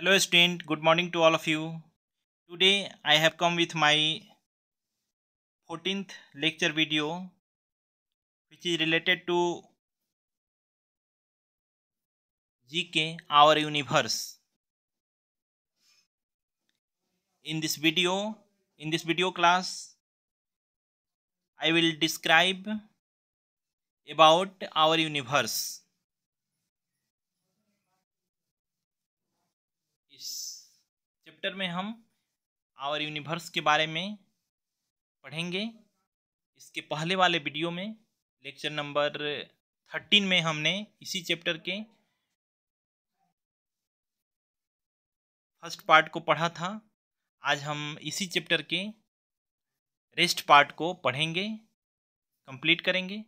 Hello student, good morning to all of you. Today I have come with my 14th lecture video which is related to GK Our Universe. In this video, in this video class, I will describe about our universe. Chapter में हम our universe के बारे में पढ़ेंगे इसके पहले वाले video में लेक्चर नंबर थर्टीन में हमने इसी चैप्टर के फर्स्ट पार्ट को पढ़ा था आज हम इसी चैप्टर के रेस्ट पार्ट को पढ़ेंगे कंप्लीट करेंगे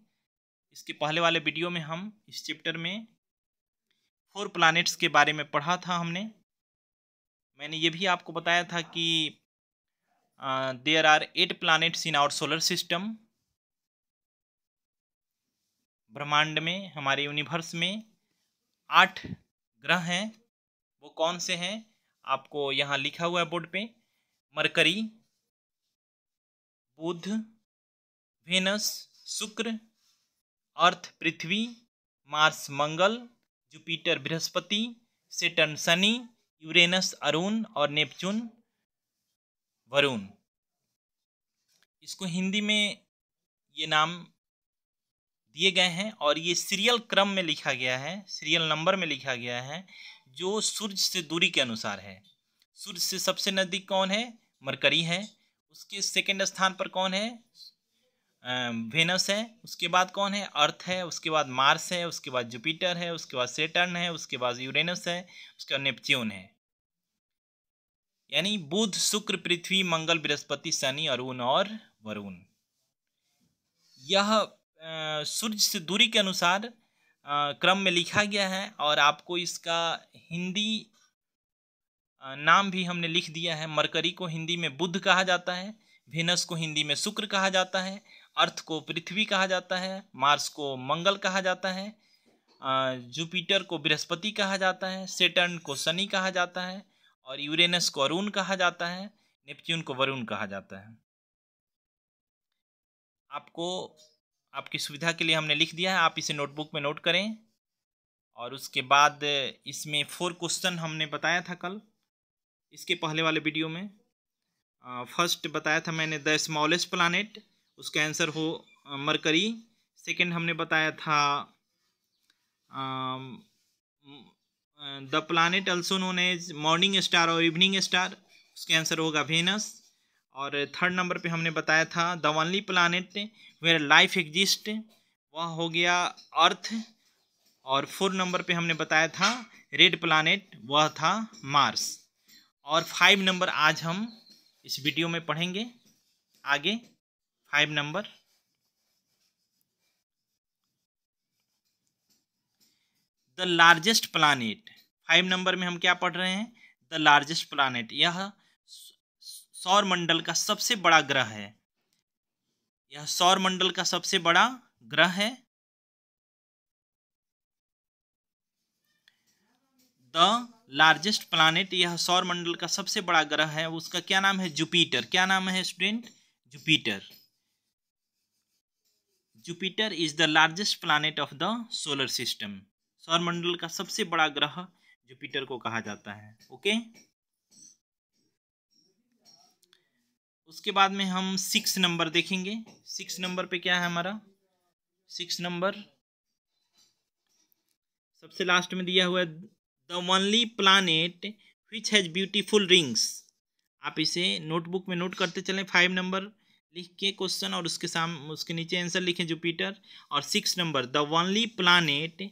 इसके पहले वाले वीडियो में हम इस चैप्टर में फोर प्लैनेट्स के बारे में पढ़ा था हमने मैंने ये भी आपको बताया था कि there are eight planets in our solar system ब्रह्मांड में हमारे यूनिवर्स में आठ ग्रह हैं वो कौन से हैं आपको यहाँ लिखा हुआ है बोर्ड पे मरकरी बुध वेनस शुक्र अर्थ पृथ्वी मार्स मंगल जुपिटर बृहस्पति सेटन शनि यूरेनस अरुण और नेपचून वरुण इसको हिंदी में ये नाम दिए गए हैं और ये सीरियल क्रम में लिखा गया है सीरियल नंबर में लिखा गया है जो सूर्य से दूरी के अनुसार है सूर्य से सबसे नज़दीक कौन है मरकरी है उसके सेकंड स्थान पर कौन है वेनस है उसके बाद कौन है अर्थ है उसके बाद मार्स है उसके बाद जुपिटर है उसके बाद सेटर्न है उसके बाद यूरेनस है उसके बाद नेपच्यून है यानी बुध शुक्र पृथ्वी मंगल बृहस्पति शनि अरुण और वरुण यह सूर्य से दूरी के अनुसार क्रम में लिखा गया है और आपको इसका हिंदी नाम भी हमने लिख दिया है मरकरी को हिंदी में बुध कहा जाता है वेनस को हिंदी में शुक्र कहा जाता है अर्थ को पृथ्वी कहा जाता है मार्स को मंगल कहा जाता है जुपिटर को बृहस्पति कहा जाता है सेटर्न को शनि कहा जाता है और यूरेनस को अरुण कहा जाता है नेपच्यून को वरुण कहा जाता है आपको आपकी सुविधा के लिए हमने लिख दिया है आप इसे नोटबुक में नोट करें और उसके बाद इसमें फोर क्वेश्चन हमने बताया था कल इसके पहले वाले वीडियो में फर्स्ट बताया था मैंने द स्मॉलेस्ट प्लानट उसका आंसर हो मरकरी सेकंड हमने बताया था the planet also known as morning star और इवनिंग स्टार उसका आंसर होगा वेनस और थर्ड नंबर पे हमने बताया था the only planet where life exist वह हो गया अर्थ और फोर्थ नंबर पे हमने बताया था रेड प्लानट वह था मार्स और फाइव नंबर आज हम इस वीडियो में पढ़ेंगे आगे five number the largest planet five number में हम क्या पढ़ रहे हैं द लार्जेस्ट प्लानट यह सौर मंडल का सबसे बड़ा ग्रह है यह सौर मंडल का सबसे बड़ा ग्रह है द लार्जेस्ट प्लानट यह सौर मंडल का सबसे बड़ा ग्रह है उसका क्या नाम है जुपीटर क्या नाम है student Jupiter Jupiter is the largest planet of the solar system सौर मंडल का सबसे बड़ा ग्रह जुपिटर को कहा जाता है ओके उसके बाद में हम सिक्स नंबर देखेंगे सिक्स नंबर पे क्या है हमारा सिक्स नंबर सबसे लास्ट में दिया हुआ है the only planet which has beautiful rings आप इसे नोटबुक में नोट करते चलें फाइव नंबर लिख के क्वेश्चन और उसके साम उसके नीचे आंसर लिखें जुपिटर और six number the only planet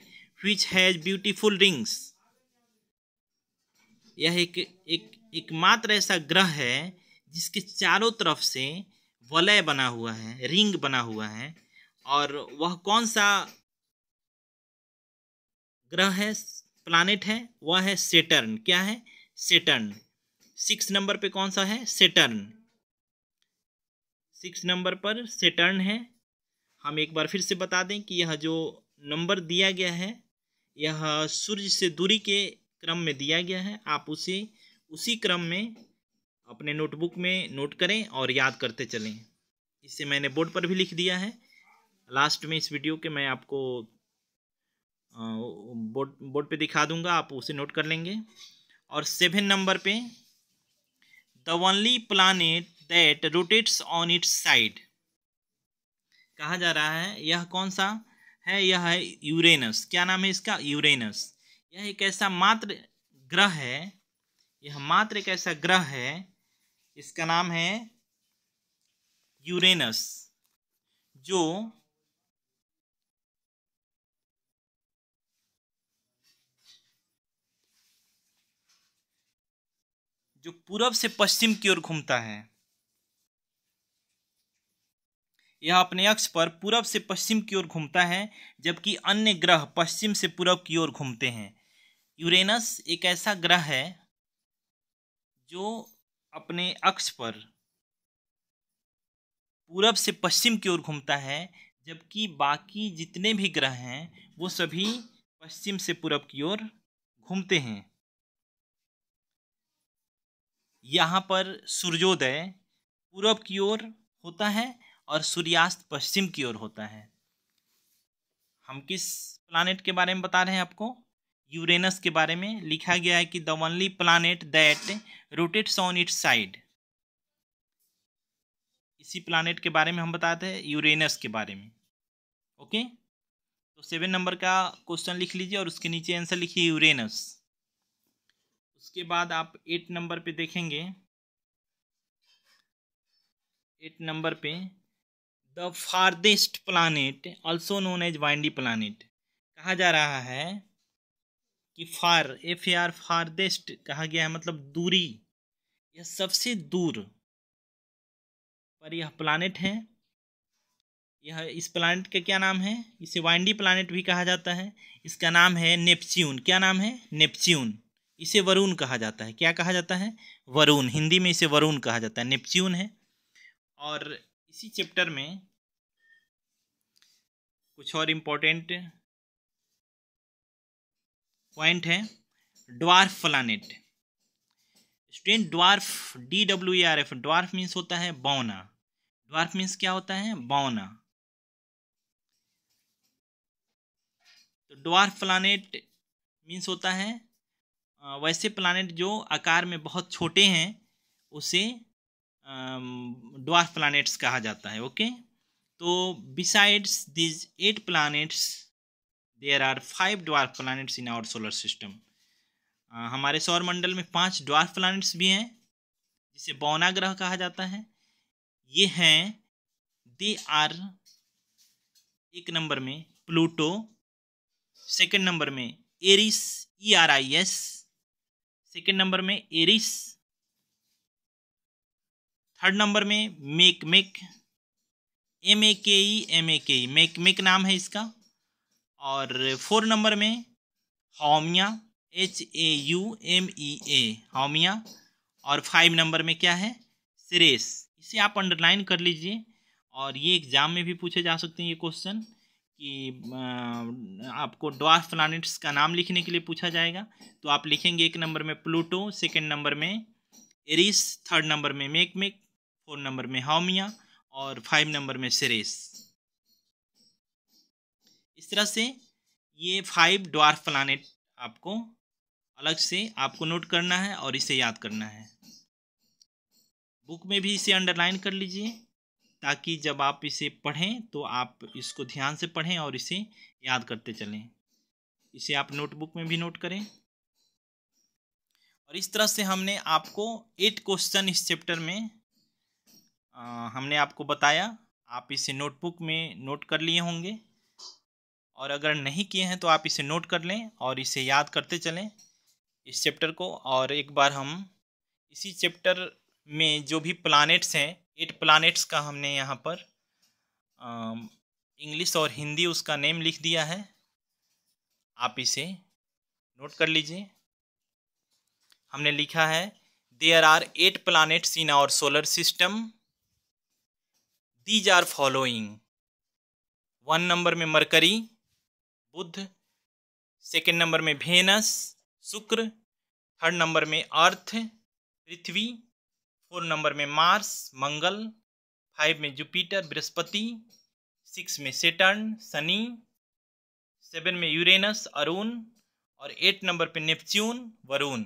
which has beautiful rings यह एक एक एकमात्र ऐसा ग्रह है जिसके चारों तरफ से वलय बना हुआ है रिंग बना हुआ है और वह कौन सा ग्रह है प्लानट है वह है सेटर्न क्या है सेटर्न सिक्स नंबर पे कौन सा है सेटर्न सिक्स नंबर पर सेटर्न है हम एक बार फिर से बता दें कि यह जो नंबर दिया गया है यह सूर्य से दूरी के क्रम में दिया गया है आप उसे उसी क्रम में अपने नोटबुक में नोट करें और याद करते चलें इसे मैंने बोर्ड पर भी लिख दिया है लास्ट में इस वीडियो के मैं आपको बोर्ड बोर्ड पे दिखा दूंगा आप उसे नोट कर लेंगे और सेवन नंबर पे the only planet that rotates on its side कहा जा रहा है यह कौन सा है यह है यूरेनस क्या नाम है इसका यूरेनस यह एक ऐसा मात्र ग्रह है यह मात्र एक ऐसा ग्रह है इसका नाम है यूरेनस जो जो पूर्व से पश्चिम की ओर घूमता है यह अपने अक्ष पर पूर्व से पश्चिम की ओर घूमता है जबकि अन्य ग्रह पश्चिम से पूर्व की ओर घूमते हैं यूरेनस एक ऐसा ग्रह है जो अपने अक्ष पर पूरब से पश्चिम की ओर घूमता है जबकि बाकी जितने भी ग्रह हैं वो सभी पश्चिम से पूर्व की ओर घूमते हैं यहाँ पर सूर्योदय पूर्व की ओर होता है और सूर्यास्त पश्चिम की ओर होता है हम किस प्लानट के बारे में बता रहे हैं आपको यूरेनस के बारे में लिखा गया है कि the only planet that rotates on its side इसी प्लानट के बारे में हम बताते हैं यूरेनस के बारे में ओके तो सेवन नंबर का क्वेश्चन लिख लीजिए और उसके नीचे आंसर लिखिए यूरेनस उसके बाद आप एट नंबर पे देखेंगे एट नंबर पे the farthest planet also known as windy planet कहा जा रहा है कि far F A R farthest कहा गया है मतलब दूरी यह सबसे दूर पर यह प्लानट है यह इस प्लानट का क्या नाम है इसे वाइंडी प्लानट भी कहा जाता है इसका नाम है नेपच्यून क्या नाम है नेपच्यून इसे वरुण कहा जाता है क्या कहा जाता है वरुण हिंदी में इसे वरुण कहा जाता है नेपच्यून है और इसी चैप्टर में कुछ और इम्पोर्टेंट पॉइंट है dwarf planet student dwarf D W A R F dwarf means होता है बौना ड्वार्फ मीन्स क्या होता है बौना तो ड्वार्फ प्लानट मीन्स होता है वैसे प्लानट जो आकार में बहुत छोटे हैं उसे ड्वार्फ प्लानट्स कहा जाता है ओके तो besides these eight planets there are five dwarf planets in our solar system हमारे सौर मंडल में पांच डॉर्फ प्लानट्स भी हैं जिसे बौना ग्रह कहा जाता है ये हैं दे आर एक नंबर में प्लूटो सेकंड नंबर में Eris E R I S second number में एरिस थर्ड नंबर में Makemake M A K E M A K E make make नाम है इसका और फोर नंबर में Haumea H A U M E A Haumea और five number में क्या है सिरेस इसे आप अंडरलाइन कर लीजिए और ये एग्ज़ाम में भी पूछे जा सकते हैं ये क्वेश्चन कि आपको डॉस प्लानिट्स का नाम लिखने के लिए पूछा जाएगा तो आप लिखेंगे एक नंबर में प्लूटो सेकेंड नंबर में एरिस थर्ड नंबर में मेकमेक फोर नंबर में हाउमिया और फाइव नंबर में सेरेस इस तरह से ये फाइव ड्वार्फ प्लानट आपको अलग से आपको नोट करना है और इसे याद करना है बुक में भी इसे अंडरलाइन कर लीजिए ताकि जब आप इसे पढ़ें तो आप इसको ध्यान से पढ़ें और इसे याद करते चलें इसे आप नोटबुक में भी नोट करें और इस तरह से हमने आपको एट क्वेश्चन इस चैप्टर में आ, हमने आपको बताया आप इसे नोटबुक में नोट कर लिए होंगे और अगर नहीं किए हैं तो आप इसे नोट कर लें और इसे याद करते चलें इस चैप्टर को और एक बार हम इसी चैप्टर में जो भी प्लानट्स हैं एट प्लानट्स का हमने यहाँ पर इंग्लिश और हिंदी उसका नेम लिख दिया है आप इसे नोट कर लीजिए हमने लिखा है there are eight planets in our solar system these are following one number में मरकरी बुध सेकेंड नंबर में भेनस शुक्र थर्ड नंबर में अर्थ पृथ्वी फोर नंबर में मार्स मंगल फाइव में जुपिटर बृहस्पति सिक्स में सेटर्न शनि सेवन में यूरेनस अरुण और एट नंबर पे Neptune Varun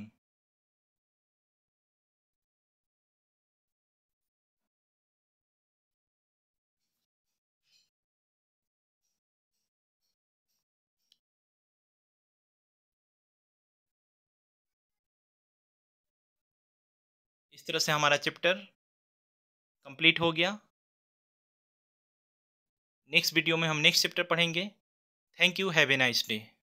इस तरह से हमारा चैप्टर कंप्लीट हो गया नेक्स्ट वीडियो में हम नेक्स्ट चैप्टर पढ़ेंगे thank you have a nice day